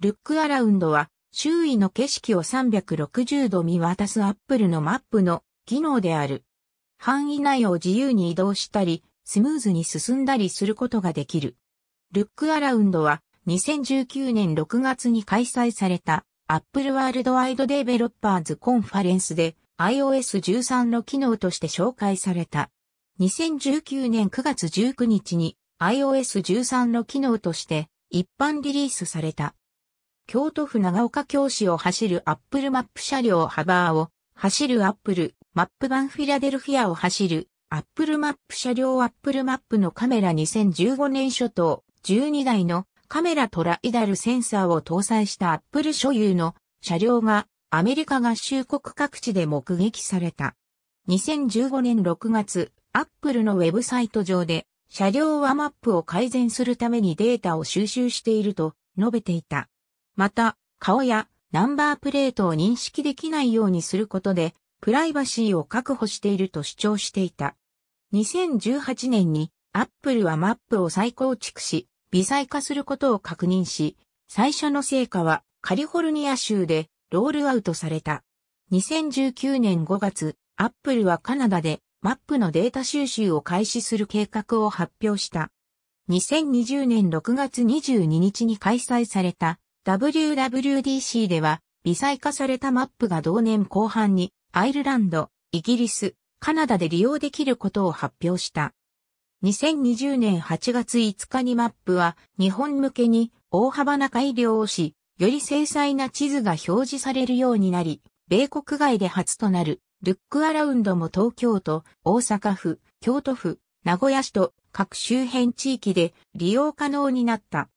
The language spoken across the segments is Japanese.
ルックアラウンドは、周囲の景色を360度見渡すアップルのマップの機能である。範囲内を自由に移動したり、スムーズに進んだりすることができる。ルックアラウンドは、2019年6月に開催された Apple World Wide Developers コンファレンスで iOS13 の機能として紹介された。2019年9月19日に iOS13 の機能として一般リリースされた。京都府長岡京市を走るアップルマップ車両ハバーを走るアップルマップ版フィラデルフィアを走るアップルマップ車両アップルマップのカメラ2015年初頭12台のカメラトライダルセンサーを搭載したアップル所有の車両がアメリカ合衆国各地で目撃された。2015年6月、アップルのウェブサイト上で車両はマップを改善するためにデータを収集していると述べていた。また、顔やナンバープレートを認識できないようにすることで、プライバシーを確保していると主張していた。2018年に、アップルはマップを再構築し、微細化することを確認し、最初の成果はカリフォルニア州でロールアウトされた。2019年5月、アップルはカナダでマップのデータ収集を開始する計画を発表した。2020年6月22日に開催された WWDC では、微細化されたマップが同年後半に、アイルランド、イギリス、カナダで利用できることを発表した。2020年8月5日にマップは、日本向けに大幅な改良をし、より精細な地図が表示されるようになり、米国外で初となる、ルックアラウンドも東京都、大阪府、京都府、名古屋市と各周辺地域で利用可能になった。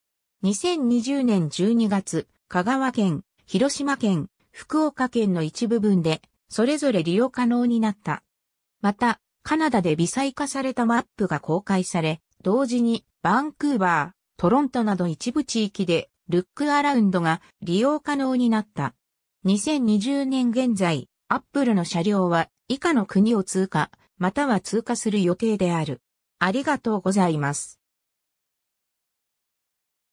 2020年12月、香川県、広島県、福岡県の一部分で、それぞれ利用可能になった。また、カナダで微細化されたマップが公開され、同時に、バンクーバー、トロントなど一部地域で、ルックアラウンドが利用可能になった。2020年現在、アップルの車両は以下の国を通過、または通過する予定である。ありがとうございます。